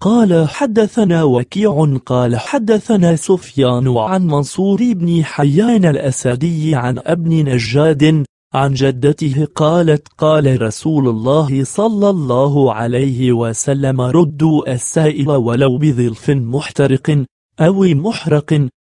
قال حدثنا وكيع قال حدثنا سفيان عن منصور بن حيان الأسدي عن ابن نجاد عن جدته قالت قال رسول الله صلى الله عليه وسلم ردوا السائل ولو بظلف محترق أو محرق